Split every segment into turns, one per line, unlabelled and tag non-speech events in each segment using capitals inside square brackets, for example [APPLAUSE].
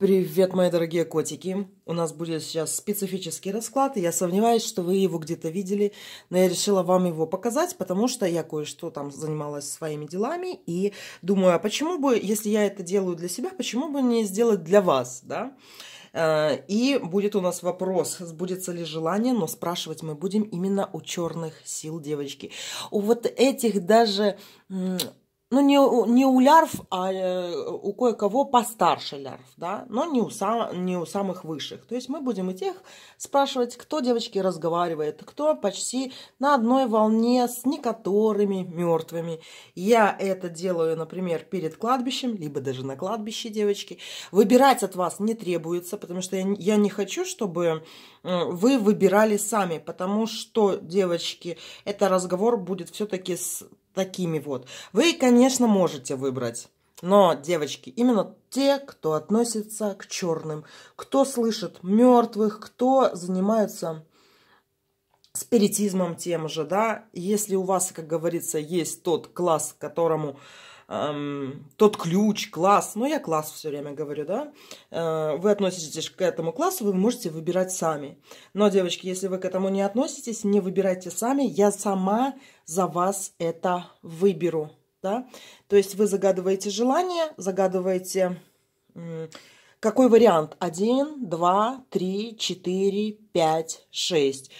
Привет, мои дорогие котики! У нас будет сейчас специфический расклад, и я сомневаюсь, что вы его где-то видели, но я решила вам его показать, потому что я кое-что там занималась своими делами, и думаю, а почему бы, если я это делаю для себя, почему бы не сделать для вас, да? Э, и будет у нас вопрос, сбудется ли желание, но спрашивать мы будем именно у черных сил, девочки. У вот этих даже ну, не, не у лярв, а э, у кое-кого постарше лярв, да, но не у, сам, не у самых высших. То есть мы будем и тех спрашивать, кто девочки разговаривает, кто почти на одной волне с некоторыми мертвыми. Я это делаю, например, перед кладбищем, либо даже на кладбище девочки. Выбирать от вас не требуется, потому что я, я не хочу, чтобы э, вы выбирали сами, потому что, девочки, это разговор будет все-таки с такими вот. Вы, конечно, можете выбрать. Но, девочки, именно те, кто относится к черным, кто слышит мертвых, кто занимается спиритизмом тем же, да, если у вас, как говорится, есть тот класс, которому эм, тот ключ, класс. Ну, я класс все время говорю, да. Э, вы относитесь к этому классу, вы можете выбирать сами. Но, девочки, если вы к этому не относитесь, не выбирайте сами. Я сама за вас это выберу, да. То есть вы загадываете желание, загадываете... какой вариант? Один, два, три, четыре, пять, шесть.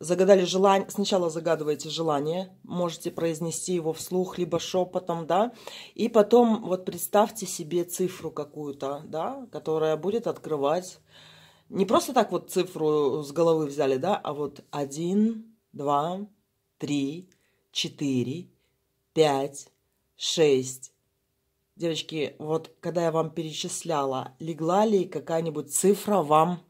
Загадали желание. Сначала загадываете желание, можете произнести его вслух, либо шепотом, да. И потом вот представьте себе цифру какую-то, да, которая будет открывать. Не просто так вот цифру с головы взяли, да, а вот один, два, три, четыре, пять, шесть. Девочки, вот когда я вам перечисляла, легла ли какая-нибудь цифра вам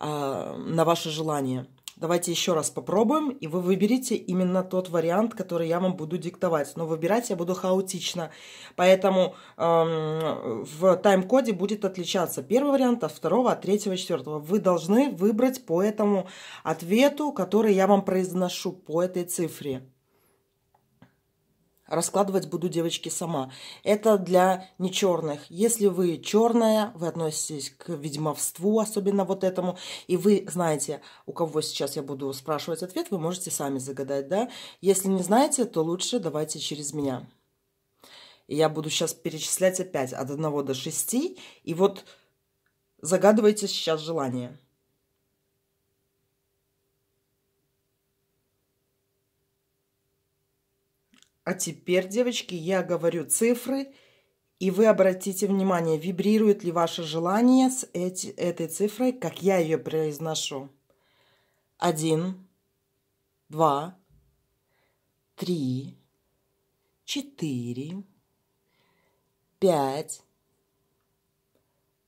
э, на ваше желание – Давайте еще раз попробуем, и вы выберите именно тот вариант, который я вам буду диктовать. Но выбирать я буду хаотично, поэтому эм, в тайм-коде будет отличаться первый вариант от второго, от третьего, четвертого. Вы должны выбрать по этому ответу, который я вам произношу, по этой цифре. Раскладывать буду девочки сама. Это для не черных. Если вы черная, вы относитесь к ведьмовству, особенно вот этому, и вы знаете, у кого сейчас я буду спрашивать ответ, вы можете сами загадать, да? Если не знаете, то лучше давайте через меня. я буду сейчас перечислять опять от 1 до 6. И вот загадывайте сейчас желание. А теперь, девочки, я говорю цифры, и вы обратите внимание, вибрирует ли ваше желание с эти, этой цифрой, как я ее произношу. Один, два, три, четыре, пять,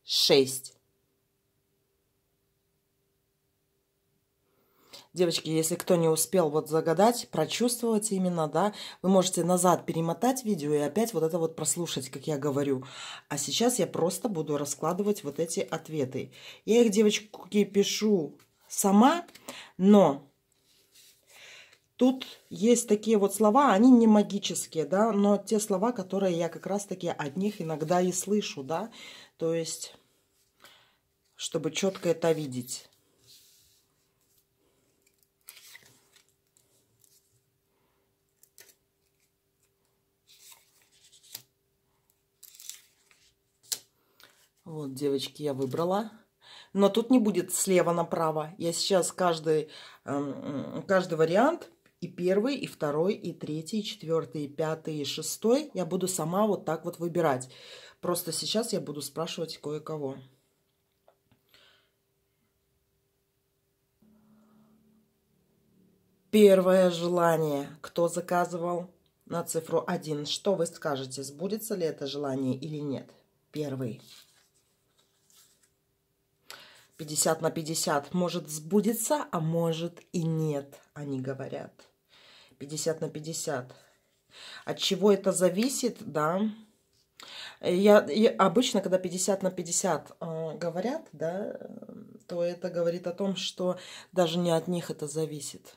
шесть. Девочки, если кто не успел вот загадать, прочувствовать именно, да, вы можете назад перемотать видео и опять вот это вот прослушать, как я говорю. А сейчас я просто буду раскладывать вот эти ответы. Я их, девочки, пишу сама, но тут есть такие вот слова, они не магические, да, но те слова, которые я как раз-таки от них иногда и слышу, да, то есть, чтобы четко это видеть. Вот, девочки, я выбрала. Но тут не будет слева направо. Я сейчас каждый, эм, каждый вариант и первый, и второй, и третий, и четвертый, и пятый, и шестой я буду сама вот так вот выбирать. Просто сейчас я буду спрашивать кое-кого. Первое желание. Кто заказывал на цифру 1? Что вы скажете, сбудется ли это желание или нет? Первый. 50 на 50 может сбудется, а может и нет, они говорят. 50 на 50. От чего это зависит, да? Я, я обычно, когда 50 на 50 э, говорят, да, то это говорит о том, что даже не от них это зависит.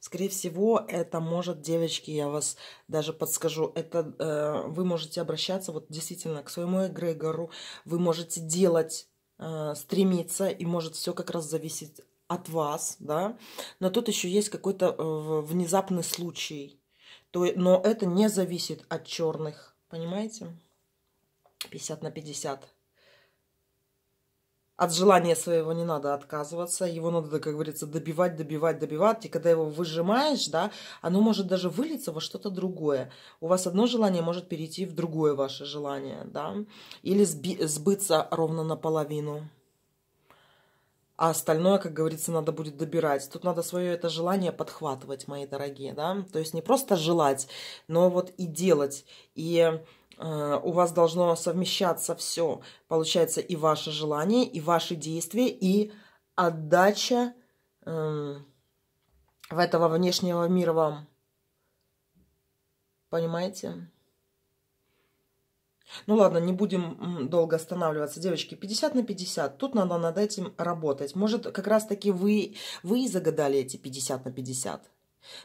Скорее всего, это может, девочки, я вас даже подскажу, это э, вы можете обращаться вот действительно к своему эгрегору, вы можете делать Э, стремиться и может все как раз зависеть от вас, да, но тут еще есть какой-то э, внезапный случай, то, но это не зависит от черных, понимаете? 50 на 50. От желания своего не надо отказываться, его надо, как говорится, добивать, добивать, добивать. И когда его выжимаешь, да, оно может даже вылиться во что-то другое. У вас одно желание может перейти в другое ваше желание, да, или сбыться ровно наполовину. А остальное, как говорится, надо будет добирать. Тут надо свое это желание подхватывать, мои дорогие, да. То есть не просто желать, но вот и делать. И Э, у вас должно совмещаться все. Получается и ваше желание, и ваши действия, и отдача эм, в этого внешнего мира вам. Понимаете? Ну ладно, не будем долго останавливаться. Девочки, 50 на 50. Тут надо над этим работать. Может, как раз-таки вы, вы и загадали эти 50 на 50.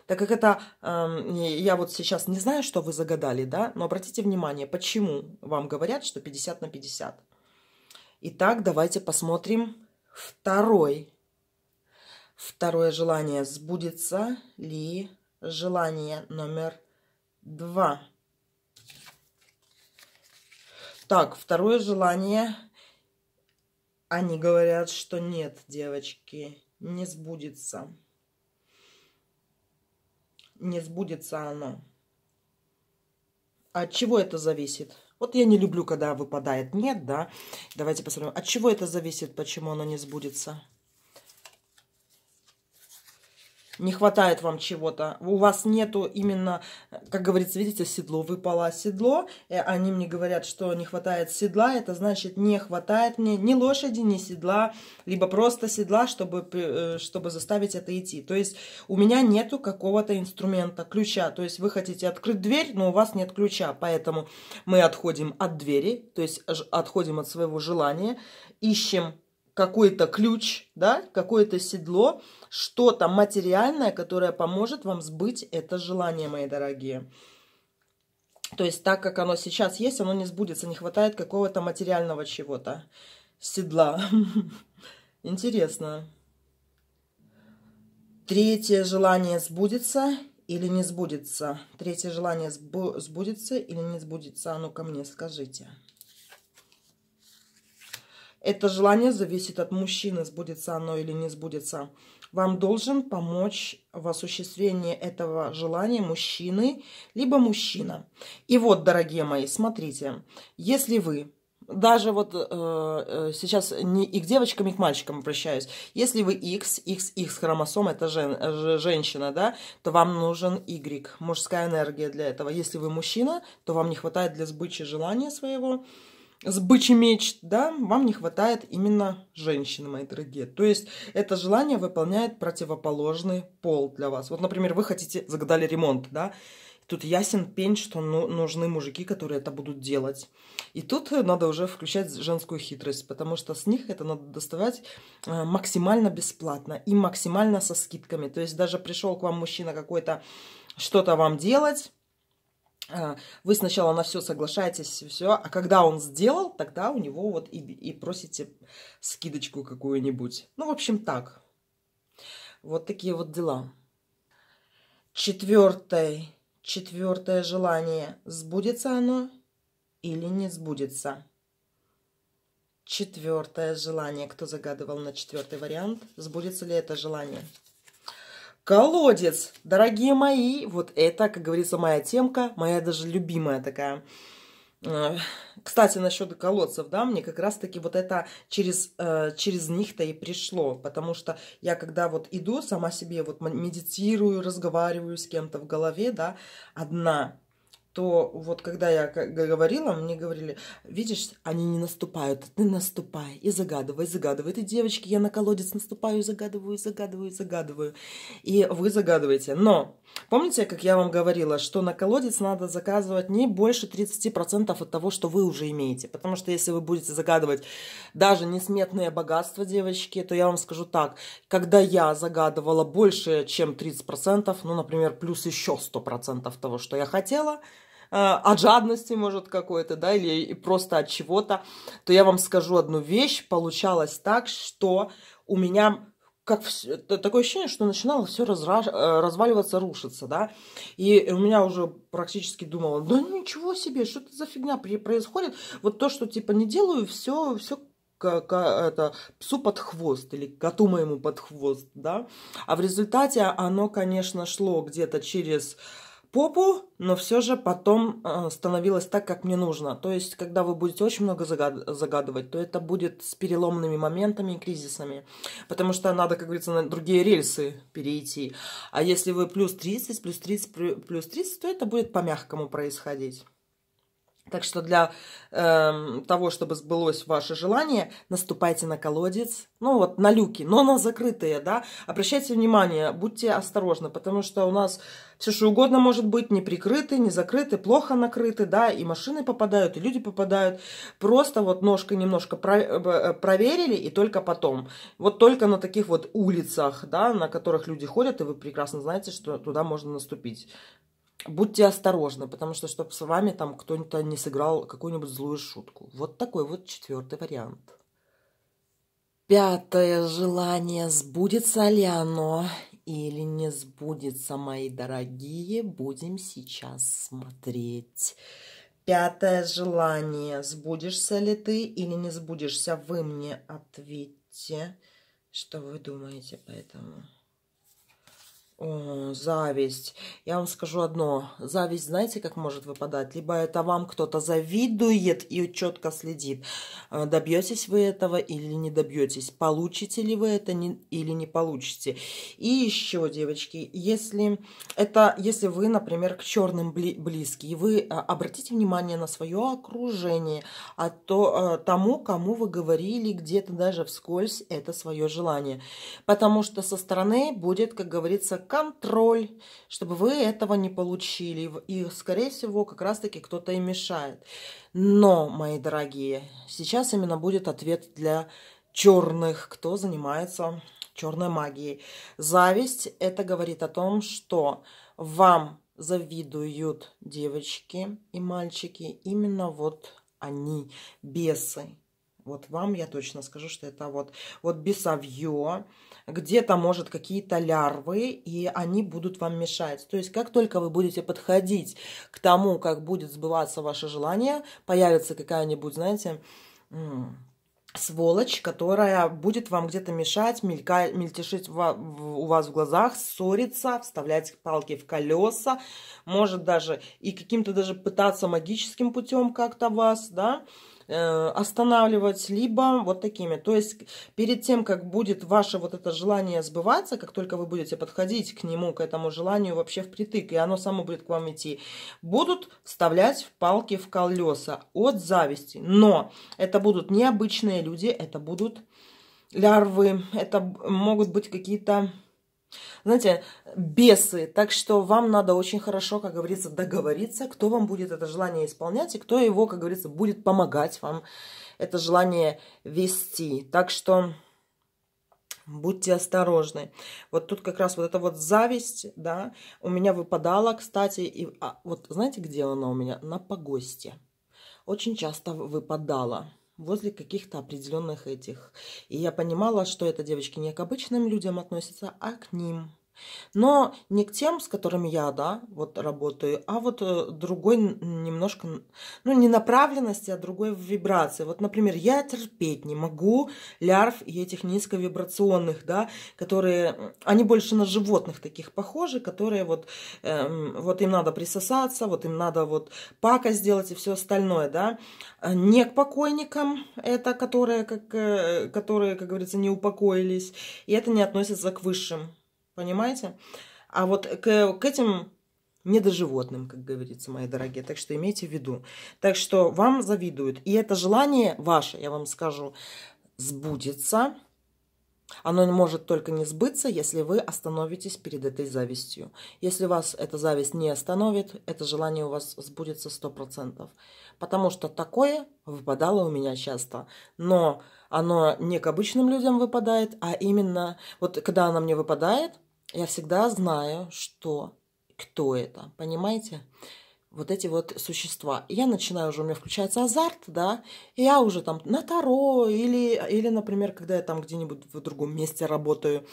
Так как это, э, я вот сейчас не знаю, что вы загадали, да, но обратите внимание, почему вам говорят, что 50 на 50. Итак, давайте посмотрим второй. Второе желание. Сбудется ли желание номер два? Так, второе желание. Они говорят, что нет, девочки, не сбудется не сбудется оно. А от чего это зависит? Вот я не люблю, когда выпадает нет, да? Давайте посмотрим, от чего это зависит, почему оно не сбудется. не хватает вам чего-то. У вас нету именно, как говорится, видите, седло выпало, седло. И они мне говорят, что не хватает седла. Это значит, не хватает мне ни лошади, ни седла, либо просто седла, чтобы, э, чтобы заставить это идти. То есть у меня нету какого-то инструмента, ключа. То есть вы хотите открыть дверь, но у вас нет ключа. Поэтому мы отходим от двери, то есть отходим от своего желания, ищем какой-то ключ, да, какое-то седло, что-то материальное, которое поможет вам сбыть это желание, мои дорогие. То есть так, как оно сейчас есть, оно не сбудется, не хватает какого-то материального чего-то, седла. [LAUGHS] Интересно. Третье желание сбудется или не сбудется? Третье желание сбудется или не сбудется? А ну ко мне скажите. Это желание зависит от мужчины, сбудется оно или не сбудется. Вам должен помочь в осуществлении этого желания мужчины, либо мужчина. И вот, дорогие мои, смотрите, если вы даже вот э, э сейчас не и к девочкам, и к мальчикам обращаюсь. Если вы X, X, X хромосом, это жен, ж, женщина, да, то вам нужен Y, мужская энергия для этого. Если вы мужчина, то вам не хватает для сбычи желания своего с бычий меч, да, вам не хватает именно женщины, мои дорогие. То есть это желание выполняет противоположный пол для вас. Вот, например, вы хотите, загадали ремонт, да, Тут ясен пень, что ну, нужны мужики, которые это будут делать. И тут надо уже включать женскую хитрость, потому что с них это надо доставать э, максимально бесплатно и максимально со скидками. То есть даже пришел к вам мужчина какой-то что-то вам делать, Э, вы сначала на все соглашаетесь, все, а когда он сделал, тогда у него вот и, и просите скидочку какую-нибудь. Ну, в общем, так. Вот такие вот дела. Четвертое, четвертое желание. Сбудется оно или не сбудется? Четвертое желание. Кто загадывал на четвертый вариант? Сбудется ли это желание? колодец. Дорогие мои, вот это, как говорится, моя темка, моя даже любимая такая. А, кстати, насчет колодцев, да, мне как раз-таки вот это через, э, через них-то и пришло, потому что я когда вот иду сама себе, вот медитирую, разговариваю с кем-то в голове, да, одна, то вот когда я говорила, мне говорили, видишь, они не наступают, ты наступай и загадывай, загадывай. Ты, девочки, я на колодец наступаю, загадываю, загадываю, загадываю. И вы загадываете. Но помните, как я вам говорила, что на колодец надо заказывать не больше 30% от того, что вы уже имеете. Потому что если вы будете загадывать даже несметное богатство, девочки, то я вам скажу так, когда я загадывала больше, чем 30%, ну, например, плюс еще 100% того, что я хотела – Э, от жадности, может, какой-то, да, или просто от чего-то, то я вам скажу одну вещь. Получалось так, что у меня как все, такое ощущение, что начинало все э, разваливаться, рушиться, да. И у меня уже практически думала, да ничего себе, что это за фигня происходит. Вот то, что типа не делаю, все, все как это, псу под хвост или коту моему под хвост, да. А в результате оно, конечно, шло где-то через попу, но все же потом э, становилось так, как мне нужно. То есть, когда вы будете очень много загадывать, то это будет с переломными моментами и кризисами. Потому что надо, как говорится, на другие рельсы перейти. А если вы плюс 30, плюс 30, плюс 30, то это будет по-мягкому происходить. Так что для э, того, чтобы сбылось ваше желание, наступайте на колодец, ну вот на люки, но на закрытые, да. Обращайте внимание, будьте осторожны, потому что у нас все что угодно может быть, не прикрыты, не закрыты, плохо накрыты, да, и машины попадают, и люди попадают. Просто вот ножкой немножко про э, проверили, и только потом. Вот только на таких вот улицах, да, на которых люди ходят, и вы прекрасно знаете, что туда можно наступить будьте осторожны, потому что, чтобы с вами там кто-нибудь не сыграл какую-нибудь злую шутку. Вот такой вот четвертый вариант. Пятое желание. Сбудется ли оно или не сбудется, мои дорогие, будем сейчас смотреть. Пятое желание. Сбудешься ли ты или не сбудешься? Вы мне ответьте, что вы думаете по этому. Э, зависть. Я вам скажу одно. Зависть, знаете, как может выпадать? Либо это вам кто-то завидует и четко следит. Э, добьетесь вы этого или не добьетесь? Получите ли вы это не, или не получите? И еще, девочки, если это, если вы, например, к черным бли, близкие, вы а, обратите внимание на свое окружение, а то э, тому, кому вы говорили где-то даже вскользь это свое желание. Потому что со стороны будет, как говорится, контроль, чтобы вы этого не получили. И, скорее всего, как раз-таки кто-то и мешает. Но, мои дорогие, сейчас именно будет ответ для черных, кто занимается черной магией. Зависть – это говорит о том, что вам завидуют девочки и мальчики, именно вот они, бесы. Вот вам я точно скажу, что это вот, вот бесовье, где-то, может, какие-то лярвы, и они будут вам мешать. То есть, как только вы будете подходить к тому, как будет сбываться ваше желание, появится какая-нибудь, знаете, сволочь, которая будет вам где-то мешать, мелька, мельтешить в, в, у вас в глазах, ссориться, вставлять палки в колеса, может даже и каким-то даже пытаться магическим путем как-то вас, да, Э, останавливать, либо вот такими. То есть перед тем, как будет ваше вот это желание сбываться, как только вы будете подходить к нему, к этому желанию вообще впритык, и оно само будет к вам идти, будут вставлять в палки в колеса от зависти. Но это будут необычные люди, это будут лярвы, это могут быть какие-то знаете, бесы. Так что вам надо очень хорошо, как говорится, договориться, кто вам будет это желание исполнять и кто его, как говорится, будет помогать вам это желание вести. Так что будьте осторожны. Вот тут как раз вот эта вот зависть, да, у меня выпадала, кстати, и а, вот знаете, где она у меня? На погосте. Очень часто выпадала возле каких-то определенных этих. И я понимала, что эта девочка не к обычным людям относится, а к ним. Но не к тем, с которыми я, да, вот работаю, а вот э, другой немножко, ну, не направленности, а другой вибрации. Вот, например, я терпеть не могу лярв и этих низковибрационных, да, которые, они больше на животных таких похожи, которые вот, эм, вот им надо присосаться, вот им надо вот пака сделать и все остальное, да. А не к покойникам, это которые, как, э, которые, как говорится, не упокоились, и это не относится к высшим Понимаете? А вот к, к этим недоживотным, как говорится, мои дорогие. Так что имейте в виду. Так что вам завидуют. И это желание ваше, я вам скажу, сбудется. Оно может только не сбыться, если вы остановитесь перед этой завистью. Если вас эта зависть не остановит, это желание у вас сбудется 100%. Потому что такое выпадало у меня часто. Но оно не к обычным людям выпадает, а именно... Вот когда оно мне выпадает, я всегда знаю, что кто это, понимаете? вот эти вот существа. я начинаю уже, у меня включается азарт, да, и я уже там на таро или, или например, когда я там где-нибудь в другом месте работаю,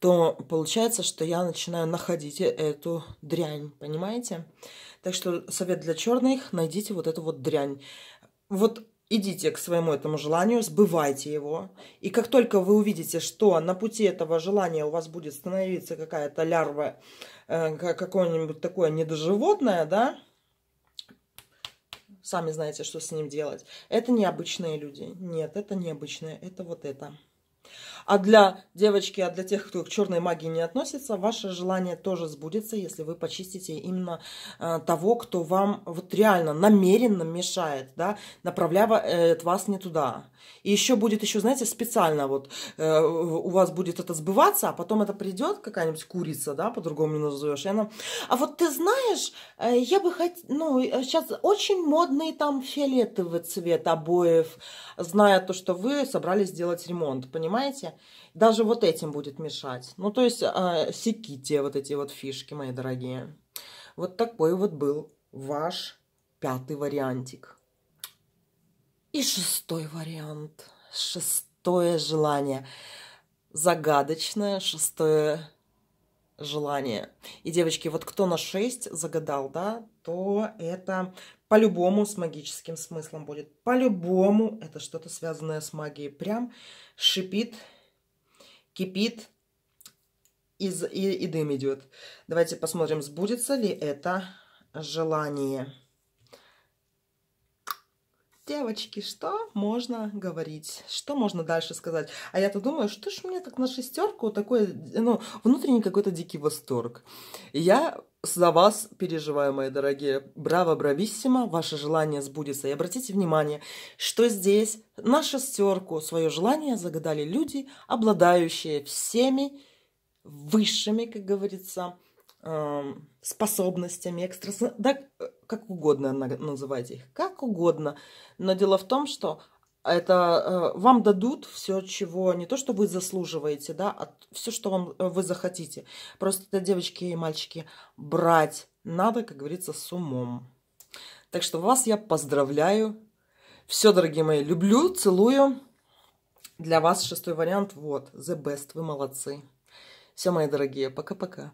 то получается, что я начинаю находить э, эту дрянь, понимаете? Так что совет для черных, найдите вот эту вот дрянь. Вот идите к своему этому желанию, сбывайте его. И как только вы увидите, что на пути этого желания у вас будет становиться какая-то лярва, э, какое-нибудь такое недоживотное, да, сами знаете, что с ним делать. Это необычные люди. Нет, это необычное. это вот это. А для девочки, а для тех, кто к черной магии не относится, ваше желание тоже сбудется, если вы почистите именно э, того, кто вам вот реально намеренно мешает, да, направляя э, от вас не туда. И еще будет еще, знаете, специально вот э, у вас будет это сбываться, а потом это придет какая-нибудь курица, да, по-другому не назовешь, и она, а вот ты знаешь, э, я бы хотела, ну, сейчас э, очень модный там фиолетовый цвет обоев, зная то, что вы собрались делать ремонт, понимаете? даже вот этим будет мешать. Ну, то есть, э, секите вот эти вот фишки, мои дорогие. Вот такой вот был ваш пятый вариантик. И шестой вариант. Шестое желание. Загадочное шестое желание. И, девочки, вот кто на 6 загадал, да, то это по-любому с магическим смыслом будет. По-любому это что-то связанное с магией. Прям шипит кипит из, и, и дым идет. Давайте посмотрим, сбудется ли это желание девочки, что можно говорить? Что можно дальше сказать? А я-то думаю, что ж мне так на шестерку такой, ну, внутренний какой-то дикий восторг. Я за вас переживаю, мои дорогие. Браво, брависсимо, ваше желание сбудется. И обратите внимание, что здесь на шестерку свое желание загадали люди, обладающие всеми высшими, как говорится, Эм, способностями, экстра, да, э, как угодно называйте их, как угодно. Но дело в том, что это э, вам дадут все, чего не то, что вы заслуживаете, да, а все, что вам, э, вы захотите. Просто это, девочки и мальчики, брать надо, как говорится, с умом. Так что вас я поздравляю. Все, дорогие мои, люблю, целую. Для вас шестой вариант, вот, the best, вы молодцы. Все, мои дорогие, пока-пока.